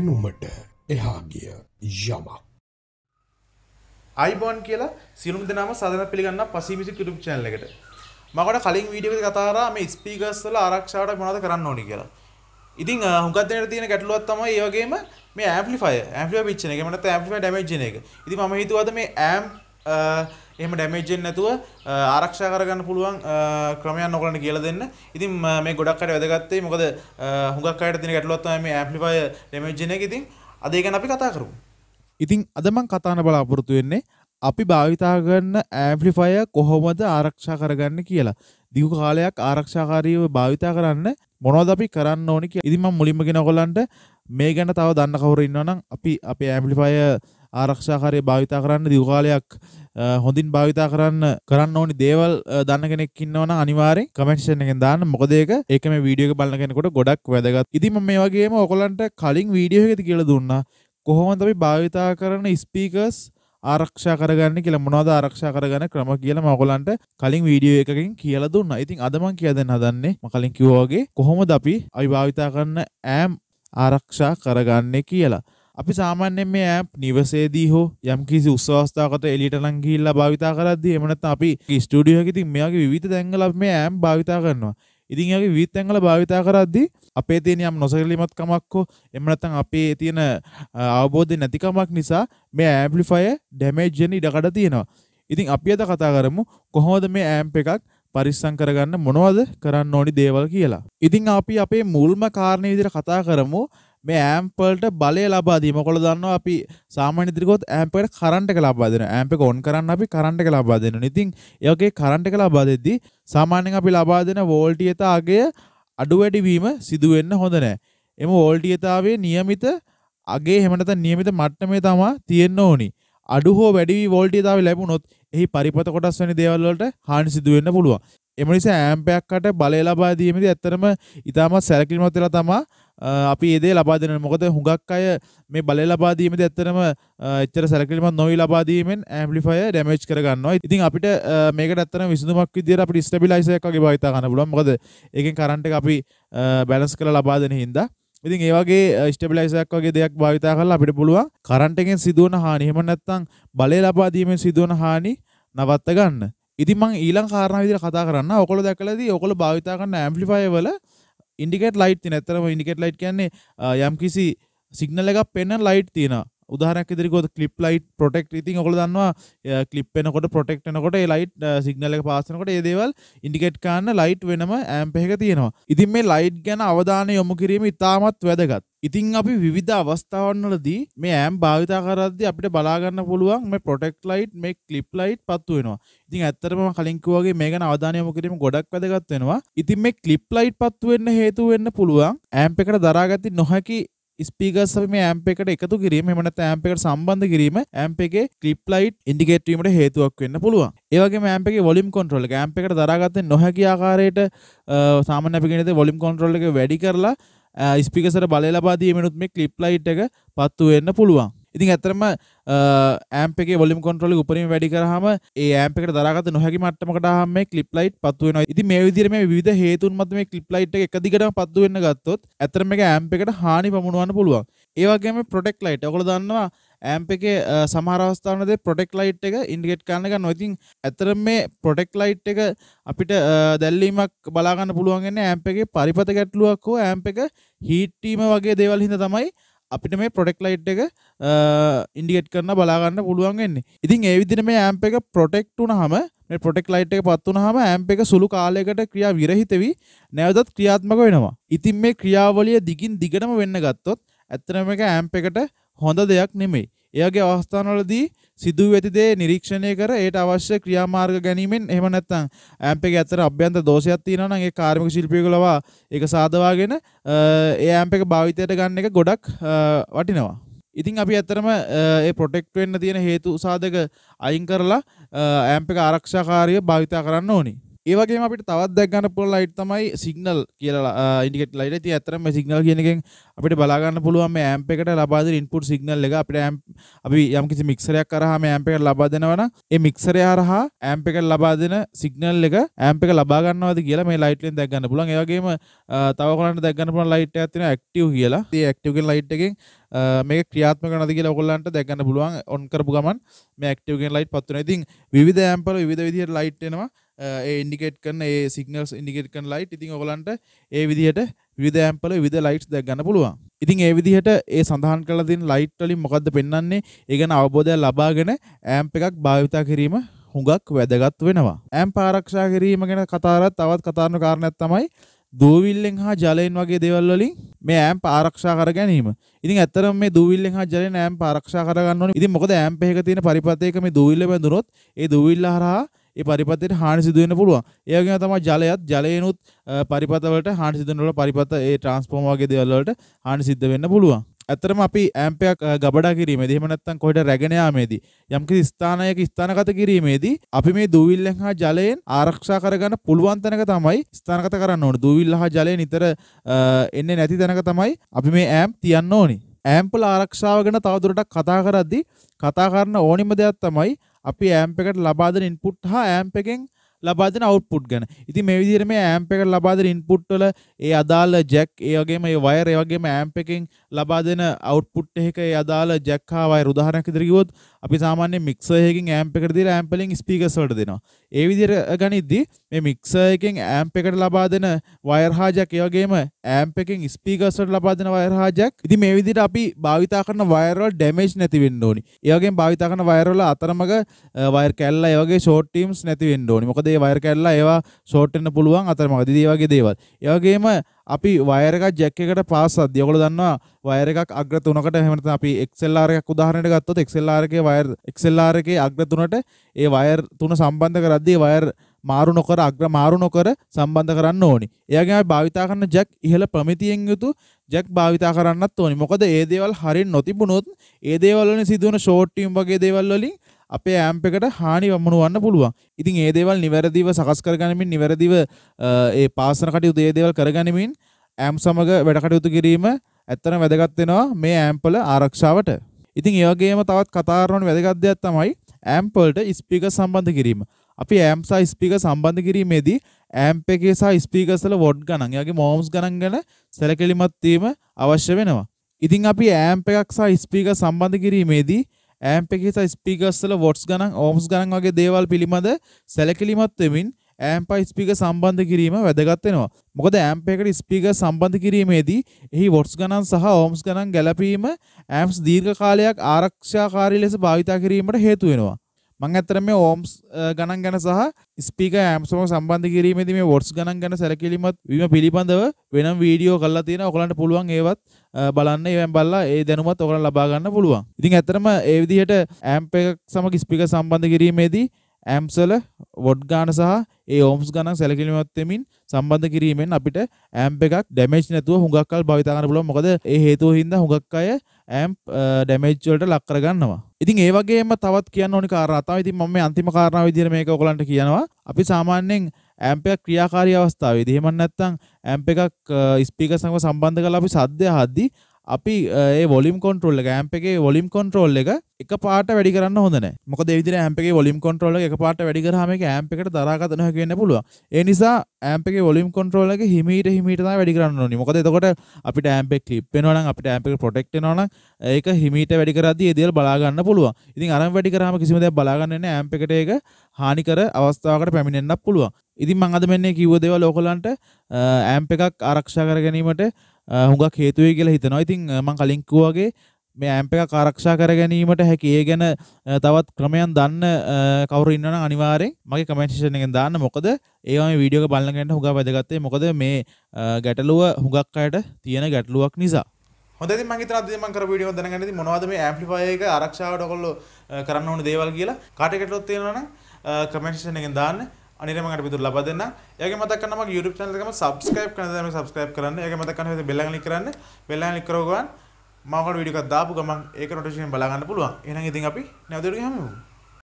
දැනුමට එහාගිය යමක්. අයිබෝන් කියලා සිරුම් දෙනාම සදන පිළිගන්න පසීමිසි YouTube channel එකට. මකට කලින් වීඩියෝ එකේ කතා කරා මේ ස්පීකර්ස් වල ආරක්ෂාවට මොනවද කරන්න ඕනි කියලා. ඉතින් හුඟක් දෙනෙට තියෙන ගැටලුවක් තමයි ඒ වගේම මේ ඇම්ප්ලිෆයර් ඇම්ප්ලිෆයර් පිච්චෙන එක. මට ඇම්ප්ලිෆයර් ඩැමේජ් වෙන එක. ඉතින් මම හිතුවාද මේ ඇම්ප් එහෙම ඩැමේජ් වෙන්නේ නැතුව ආරක්ෂා කරගන්න පුළුවන් ක්‍රමයන් ඔයගලන්ට කියලා දෙන්න. ඉතින් මේ ගොඩක් අය වැදගත් වෙයි. මොකද හුඟක් අයට තියෙන ගැටලුවක් තමයි මේ ඇම්ප්ලිෆයර් ඩැමේජ් වෙන එක. ඉතින් අද ඒ ගැන අපි කතා කරමු. ඉතින් අද මම කතාන බලාපොරොත්තු වෙන්නේ අපි භාවිතා කරන ඇම්ප්ලිෆයර් කොහොමද ආරක්ෂා කරගන්න කියලා. දිගු කාලයක් ආරක්ෂාකාරීව භාවිතා කරන්න මොනවද අපි කරන්න ඕනි කියලා. ඉතින් මම මුලින්ම ගෙන ඔයගලන්ට මේ ගැන තව දන්න කවුරු ඉන්නවනම් අපි අපේ ඇම්ප්ලිෆයර් ආරක්ෂාකාරය භාවිතා කරන්න දිවකාලයක් හොඳින් භාවිතා කරන්න කරන්න ඕනි දේවල් දන්න කෙනෙක් ඉන්නවන අනිවාරෙන් කමෙන්ට්ෂන් එකෙන් දාන්න මොකදේක ඒක මේ වීඩියෝ එක බලන කෙනෙකුට ගොඩක් වැදගත් ඉතින් මම මේ වගේම ඔයගලන්ට කලින් වීඩියෝ එකේදී කියලා දුන්නා කොහොමද අපි භාවිතා කරන ස්පීකර්ස් ආරක්ෂා කරගන්න කියලා මොනවද ආරක්ෂා කරගන්න ක්‍රම කියලා මම ඔයගලන්ට කලින් වීඩියෝ එකකින් කියලා දුන්නා. ඉතින් අද මම කියලා දෙන්න හදන්නේ මම කලින් කිව්වා වගේ කොහොමද අපි අපි භාවිතා කරන ඈම් ආරක්ෂා කරගන්නේ කියලා. අපි සාමාන්‍යයෙන් මේ ඇප් නිවසේදී හෝ යම් කිසි උත්සවස්ථාවකට එලියට නම් ගිහිල්ලා භාවිතා කරද්දී එහෙම නැත්නම් අපි ස්ටුඩියෝ එකක ඉතින් මෙයාගේ විවිධ තැන්වල අපි මේ ඇප් භාවිතා කරනවා. ඉතින් එයාගේ විවිධ තැන්වල භාවිතා කරද්දී අපේ තියෙන යම් නොසැලීමත් කමක් හෝ එහෙම නැත්නම් අපේ තියෙන අවබෝධය නැති කමක් නිසා මේ ඇම්ප්ලිෆයර් ඩැමේජ් වෙන ඉඩකඩ තියෙනවා. ඉතින් අපි අද කතා කරමු කොහොමද මේ ඇම්ප් එකක් පරිස්සං කරගන්න මොනවද කරන්න ඕනි දේවල් කියලා. ඉතින් අපි අපේ මුල්ම කාරණේ විදිහට කතා කරමු මේ ඇම්පල්ට බලය ලබාදී මොකොල දන්න අපි සාමානිතිකොත් ඇම්පට කරන්ටක ලබාදන ඇම්පක ඔොන් කරන්න අපි කරන්ටක ලබා දෙන නිතින් යගේ කරන්ටක ලබා දෙද්දී සාමාන්‍යෙන් අපි ලබා දෙන වෝල්ටියතාගේ අඩු වැඩිවීම සිදුවෙන්න හොඳනෑ එම ඕල්ටියතාවේ නියමිත අගේ හෙමනත නියමිත මට්ටමේ තමා තියෙන්න්න ඕනි අඩු හෝ වැඩිවී වෝල්ටියතාව ලැබුණොත් එහි පරිපත කොටස් වැනි දේවල්වලට හානි සිදුවෙන්න පුළුවන් එමනිසා ඇම්පයක්කට බලය ලබා දීමද ඇත්තරම ඉතාමත් සැලකිල්මත් වෙලා තමා අපි ඒදේ ලබාදන මොකද හුඟක් අය මේ බල ලබාදීමද ඇත්තරම එච්චර සැකිලම නොයි ලබාදීමෙන් ඇම්පලිෆය ඩැමේච් කරගන්නවා ඉතින් අපිට මේක ඇත්තන විසඳුමක් විදිර අප ස්ටබිලයිසයක්ගේ භවිතා කන්න පුලන් මොකද ඒකෙන් කරන්ට අපි බැලස් කළ ලබාදන හින්දා ඉතින් ඒවගේ ස්ටබිලයිසයක් වගේ දෙයක් භාවිතා කරලා අපිට පුළුවන් කරන්ටගෙන් සිදුවන හානි එහෙම නැත්නම් බලය ලබාදීමෙන් සිදුවන හානි නවත්ත ගන්න. ඉතින් මං ඊළඟ කාරණා විදිහට කතා කරන්න. ඔයකොල්ලෝ දැකලාදී ඔයකොල්ලෝ භාවිතා කරන ඇම්ප්ලිෆයර් වල ඉන්ඩිකෙට් ලයිට් නැතරම ඉන්ඩිකෙට් ලයිට් කියන්නේ යම් කිසි සිගනල එක පෙන්න ලයිට් තියෙන උදාහරක් ඉදිරිකොත් කලිප් ලයිට් පොටෙක්් ඉතින් ඔොල දන්නවා කලිප්ෙනකොට පොටෙක්ටනකොට ලයිට් සිගනල පාසනකොට ඒදේවල් ඉන්ඩිකෙට් කාන්න ලයිට් වෙනම ඇම්පෙහක තියෙනවා ඉතින් මේ ලයිට් ගැන අවධානය යොමු කිරීම ඉතාමත් වැදගත් ඉතින් අපි විධ අවස්ථාවන්නලදී මේ ඇම් භාවිතා කරද්දි අපිට බලාගන්න පුළුවන් මේ පොටෙක් ලයිට් මේ කලිප් ලයිට් පත්තු වෙනවා ඉතින් ඇත්තරම කලින්කුවගේ මේ ගැන අවධානය යොමු කිරීම ගොඩක් වැදගත් වෙනවා ඉතින් මේ කලිප් ලයිට් පත්තු වෙන්න හේතු වෙන්න පුළුවන් ඇම්පෙකට දරාගති නොහැකි ස්පීකර්ස් අපි මේ ඇම්ප එකට එකතු කිරීම එහෙම නැත්නම් ඇම්ප එකට සම්බන්ධ කිරීම ඇම්ප එකේ ක්ලිප් ලයිට් ඉන්ඩිකේට් වීමට හේතුවක් වෙන්න පුළුවන්. ඒ වගේම ඇම්ප එකේ වොලියම් කන්ට්‍රෝල් එක ඇම්ප එකට දරාගත්තේ නැහැකි ආකාරයට සාමාන්‍ය අපි කියන දේ වොලියම් කන්ට්‍රෝල් එක වැඩි කරලා ස්පීකර්සට බලය ලබා දීමෙනුත් මේ ක්ලිප් ලයිට් එක පත්තු වෙන්න පුළුවන්. ඉතින් ඇතරම ඇම්පේ ොලිම් කොටල උපරිම වැඩිරහම ඒම්පක දරගත නොහැකි මටමකටහම කලිප ලයිට් පත්වෙන ඉති මේ විදිරම විධ හේතුන්මත්ම කලිප ලයිට් එකදිකට පත්වවෙන්න ගත්තොත් ඇතරම එක ඇම්පකට හානි පමුණුවන්න පුළුවන් ඒවගේම පොටෙක් ලයිට් ඔකොල දන්නවා ඇම්ප එක සමහරස්ථානද පොටෙක් ලයිට් එක ඉන්ඩිගෙට් කාන්නක නොතින් ඇතර මේ පොටෙක් ලයිට් එක අපිට දැල්ලීමක් බලාගන්න පුළුවන්ගෙන ඇම්ප එක පරිපත ගැටලුවක් හෝ ඇම්ප එක හීට්ටීම වගේ දේවල් හිඳ තමයි අපිට මේ පොටෙක් ලයිට් එක ඉන්ඩිගෙට් කරන්න බලාගන්න පුළුවන්ගන්නේ ඉතින් ඒවිදින මේ ඇම්ප එක පොටෙක්ට වුන හම මේ පොටෙක් ලයිට් එක පත්වන හම ඇම්ප එක සුළු කාලයකට ක්‍රියා විරහිතවී නැවදත් ක්‍රියාත්මක වෙනවා ඉතින් මේ ක්‍රියාවලිය දිගින් දිගටම වෙන්න ගත්තොත් ඇත්තනම එක ඇම්ප එකට හොඳ දෙයක් නෙමෙයි එයාගේ අවස්ථානවලදී සිදුව ඇති දේ නිරීක්ෂණය කර ඒට අවශ්‍ය ක්‍රියාමාර්ග ගැනීමෙන් එහෙම නැත්නම් ඇම්ප් එකේ ඇතර අභ්‍යන්තර දෝෂයක් තියෙනවා නම් ඒ කාර්මික ශිල්පියෙකු ලවා ඒක සාදවාගෙන ඒ ඇම්ප් එක භාවිතයට ගන්න එක ගොඩක් වටිනවා. ඉතින් අපි ඇත්තරම ඒ ප්‍රොටෙක්ට් වෙන්න තියෙන හේතු සාධක අයින් කරලා ඇම්ප් එක ආරක්ෂාකාරීව භාවිතා කරන්න ඕනි. ඒ වගේම අපිට තවත් දැක් ගන්න පුළුවන් ලයිට් තමයි සිග්නල් කියලා ඉන්ඩිකේටර් ලයිට්. ඉතින් ඇත්තටම මේ සිග්නල් කියන එකෙන් අපිට බලා ගන්න පුළුවන් මේ ඇම්ප් එකට ලබා දෙන ඉන්පුට් සිග්නල් එක අපිට ඇම්ප් අපි යම්කිසි මික්සරයක් කරහම ඇම්පෙක් ලබා දෙනවන ඒ මික්සරය හරහා ඇම්පෙක ලබා දෙන සිගනල් එක ඇම්පෙක ලබාගන්නවද කියලා මේ ලයිටලෙන් දැක්ගන්න පුලන් ඒවගේම තවකලට දැක්ගන්න පුළන් ලයිට් ඇතින ඇක්ටව කියලා ඒ ඇක්ටවගෙන් ලයිට් එකෙන් මේ ක්‍රියාත්ම කනද කියලා ඔකොල්ලන්ට දැක්ගන්න පුළුවන් ඔන් කරපු ගමන් මේ ඇක්ටවගෙන් ලයිට් පත්වන ඉතින් විධ ඇම්පල විධ විදිහයට ලයිට් එනවා ඉන්ඩිකෙට් කරන ඒ සිගනල්ස් ඉන්ඩිකෙට් කන ලයිට් ඉතින් ඔගලන්ට ඒ විදිහට විවිධ ඇම්පල විවිධ ලයිට්ස් දැක් ගන්න පුළුවන්. ඉතින් ඒ විදිහට ඒ සඳහන් කරලා තියෙන ලයිට් වලින් මොකද්ද පෙන්වන්නේ? ඒ ගැන අවබෝධයක් ලබාගෙන ඇම්ප් එකක් භාවිතා කිරීම හුඟක් වැදගත් වෙනවා. ඇම්ප ආරක්ෂා කිරීම ගැන කතා කරලා තවත් කතාන කාරණයක් තමයි දූවිල්ලෙන් හා ජලයෙන් වගේ දේවල් වලින් මේ ඇම්ප ආරක්ෂා කර ගැනීම. ඉතින් ඇත්තටම මේ දූවිල්ලෙන් හා ජලයෙන් ඇම්ප ආරක්ෂා කර ගන්න ඕනේ. ඉතින් මොකද ඇම්ප් එකක තියෙන පරිපථයක මේ දූවිල්ල බඳුනොත් ඒ දූවිල්ල හරහා ඒ පරිපතයට හානි සිදු වෙන්න පුළුවන්. ඒ වගේම තමයි ජලයත් ජලයනොත් පරිපතවලට හානි සිදු වෙනවල පරිපත ඒ ට්‍රාන්ස්ෆෝම වගේ දේවල් වලට හානි සිද්ධ වෙන්න පුළුවන්. ඇත්තටම අපි ඇම්පයක් ගබඩා කිරීමේදී එහෙම නැත්නම් කොහෙට රැගෙන යාමේදී යම්කිසි ස්ථානයක ස්ථානගත කිරීමේදී අපි මේ දූවිල්ලෙන් හා ජලයෙන් ආරක්ෂා කරගන්න පුළුවන් තැනක තමයි ස්ථානගත කරන්න ඕනේ. දූවිල්ල හා ජලය නිතර එන්නේ නැති තැනක තමයි අපි මේ ඇම්ප් තියන්න ඕනේ. ඇම්පල ආරක්ෂාව ගැන තවදුරටත් කතා කරද්දී කතා කරන ඕනිම දෙයක් තමයි අපි ඇම්ප එකට ලබා දෙන ඉන්පුට් හා ඇම්ප එකෙන් ලබා දෙන අවුට්පුට් ගැන. ඉතින් මේ විදිහට මේ ඇම්ප් එකට ලබා දෙන ඉන්පුට් වල ඒ අදාළ ජැක් ඒ වගේම ඒ වයර් ඒ වගේම ඇම්ප් එකෙන් ලබා දෙන අවට්පුට් එක අදාළ ජැක්කාවයි රුදාහරයක් ඉදිරිගියොත් අපි සාමාන්‍ය මික්සර් එකකින් ඇම්ප් එකට දීලා ඇම්ප් වලින් ස්පීකර්ස් වලට දෙනවා. ඒ විදිහට ගනිද්දී මේ මික්සර් එකෙන් ඇම්ප් එකට ලබා දෙන වයර් හා ජැක් ඒ වගේම ඇම්ප් එකෙන් ස්පීකර්ස් වලට ලබා දෙන වයර් හා ජැක්. ඉතින් මේ විදිහට අපි භාවිතා කරන වයර් වල ඩැමේජ් නැති වෙන්න ඕනි. ඒ වගේම භාවිතා කරන වයර් වල අතරමඟ වයර් කැල්ලා ඒ වගේ ෂෝට් ටීම්ස් නැති වෙන්න ඕනි. මොකද ඒ වයර් කැල්ලා ඒවා ෂෝට් වෙන්න පුළුවන් අතරමඟදී ඒ වගේ දේවල්. ඒ වගේම අපි වයර් එකක් ජැක් එකට පාස් අද්දී. ඔයගොල්ලෝ දන්නවා වයර් එකක් අග්‍ර තුනකට එහෙම නැත්නම් අපි XLR එකක් උදාහරණයට ගත්තොත් XLR එකේ වයර් XLR එකේ අග්‍ර තුනට ඒ වයර් තුන සම්බන්ධ කරද්දී වයර් මාරු නොකර අග්‍ර මාරු නොකර සම්බන්ධ කරන්න ඕනි. එයාගේ අපි භාවිතා කරන ජැක් ඉහළ ප්‍රමිතියෙන් යුතු ජැක් භාවිතා කරන්නත් ඕනි. මොකද ඒ දේවල් හරින් නොතිබුණොත් ඒ දේවල් වලින් සිදුවන ෂෝට් ටීම් වගේ දේවල් වලින් අපේ ඇම්ප එකට හානි වමනුවන්න පුළුවන්. ඉතින් ඒ දේවල් නිවැරදිව සකස් කරගනිමින් නිවැරදිව ඒ පාසන කටයුතු ඒ දේවල් කරගනිමින් ඇම් සමග වැඩ කටයුතු කිරීම ඇත්තටම වැදගත් වෙනවා මේ ඇම්පල ආරක්ෂාවට. ඉතින් ඒ වගේම තවත් කතා කරන වැදගත් දෙයක් තමයි ඇම්ප වලට ස්පීකර් සම්බන්ධ කිරීම. අපි ඇම් සහ ස්පීකර් සම්බන්ධ කිරීමේදී ඇම්ප් එකේ සහ ස්පීකර්ස් වල වොඩ් ගණන්, එයාගේ මොම්ස් ගණන් ගැන සැලකිලිමත් වීම අවශ්‍ය වෙනවා. ඉතින් අපි ඇම්ප් එකක් සහ ස්පීකර් සම්බන්ධ කිරීමේදී ෑම්පෙකෙස ස්පිකස්සල වොට්ස් ගණන් ඕම්ස් ගණන් වගේ දේවල් පිළිබඳ සැලකිලිමත් වෙමින් ෑම්පයි ස්පික සම්බන්ධ කිරීම වැදගත්වෙනවා මොකද ෑම්පේකට ස්පික සම්බන්ධ කිරීමේදී එහි වොට්ස් ගණන් සහ ඕම්ස් ගණන් ගැලපීම ඇම්ස් දීර්ඝ කාලයක් ආරක්ෂාකාරී ලෙස භාවිතා කිරීමට හේතු වෙනවා මං ඇතර මේ ඕම්ස් ගණන් ගැන සහ ස්පික ඇම්සම සම්බන්ධ කිරීමද මේ වොට්ස් ගණන් ගැන සැකිලිමත් වීම පිළිබඳව වෙනම් වීඩියෝ කල්ලා තියෙන ඔකලන්ට පුළුවන් ඒවත් බලන්න ඒවැම් බල්ලා ඒ දැනුමත් ඔකල ලබාගන්න පුළුවන් ඉතින් ඇතරම ඒවිදිහට ඇම්ප එකක් සමග ස්පික සම්බන්ධ කිරීමේදී ඇම්සල වොඩ් ගාන සහ ඒ ඕම්ස් ගණන් සැලකිලිමත්වෙමින් සම්බන්ධ කිරීමෙන් අපිට ඇම්ප එකක් ඩැමේජ් නැතුව හුඟක්කල් භවිතාගන්න පුළුවන් මොකද ඒ හේතුව හින්දා හුඟක් අය ඇම්ප් ඩැමේජ් වලට ලක් කරගන්නවා ඉතින් ඒ වගේම තවත් කියන්න ඕනි කාරණා ඉතින් මම මේ අන්තිම කාරණා විදිහට මේක ඔයගලන්ට කියනවා. අපි සාමාන්‍යයෙන් ඇම්ප් එකක් ක්‍රියාකාරී අවස්ථාවේදී එහෙම නැත්නම් ඇම්ප් එකක් ස්පීකර් සමග සම්බන්ධ කරලා අපි සද්ද අහද්දී අපි ඒ වොලිම් කොන්ට්‍රෝල් එක ඇම්ප එකේ වොලිම් කොන්ට්‍රෝල් එක එක පාට වැඩි කරන්න හොඳ නැහැ. මොකද ඒ විදිහට ඇම්ප් එකේ වොලිම් කොන්ට්‍රෝල් එක එක පාට වැඩි කරාම ඒක ඇම්ප් එකට දරාගත නොහැකි වෙන්න පුළුවන්. ඒ නිසා ඇම්ප් එකේ වොලිම් කොන්ට්‍රෝල් එක හිමීට හිමීට තමයි වැඩි කරන්න ඕනේ. මොකද එතකොට අපිට ඇම්ප් එක ක්ලිප් වෙනවා නම් අපිට ඇම්ප් එක ප්‍රොටෙක්ට් වෙනවා නම් ඒක හිමීට වැඩි කරද්දී ඒ දේවල් බලා ගන්න පුළුවන්. ඉතින් අරන් වැඩි කරාම කිසිම දෙයක් බලා ගන්න නැහැ ඇම්ප් එකට ඒක හානිකර අවස්ථාවකට පැමිණෙන්නත් පුළුවන්. ඉතින් මං අද මෙන්නේ කිව්ව දේවල් ඕකලන්ට ඇම්ප් එකක් ආරක්ෂා කර ගැනීමට හුඟක් හේතුවයි කියලා හිතනවා. ඉතින් මම කලින් කිව්වාගේ මේ ඇම්ප් එකක් ආරක්ෂා කර ගැනීමට හැකි ඒ ගැන තවත් ක්‍රමයන් දන්න කවුරු ඉන්නවනම් අනිවාර්යෙන් මගේ කමෙන්ට් සෙක්ෂන් එකෙන් දාන්න. මොකද ඒවා මේ වීඩියෝ එක බලන කෙනාට හුඟක් වැදගත් වෙයි. මොකද මේ ගැටලුව හුඟක් අයට තියෙන ගැටලුවක් නිසා. හොඳයි මම හිතනවා අද මම කරපු වීඩියෝ එක දැනගන්න ඉතින් මොනවද මේ ඇම්ප්ලිෆයර් එක ආරක්ෂාවට ඔයගොල්ලෝ කරන්න ඕන දේවල් කියලා කාට ගැටලුවක් තියෙනවා නම් කමෙන්ට් සෙක්ෂන් එකෙන් දාන්න. අනිරමකට පිතුරු ලබා දෙන්න. එයාගේ මතක් කරනවා මගේ YouTube channel එකම subscribe කරන දේ මම subscribe කරන්න. එයාගේ මතක් කරනවා බෙල් එක ක්ලික් කරන්න. බෙල් එක ක්ලික් කරව ගමන් මම ඔයාලට වීඩියෝ එකක් දාපු ගමන් ඒක notification බලා ගන්න පුළුවන්. එහෙනම් ඉතින් අපි නැවතට ගිහමු.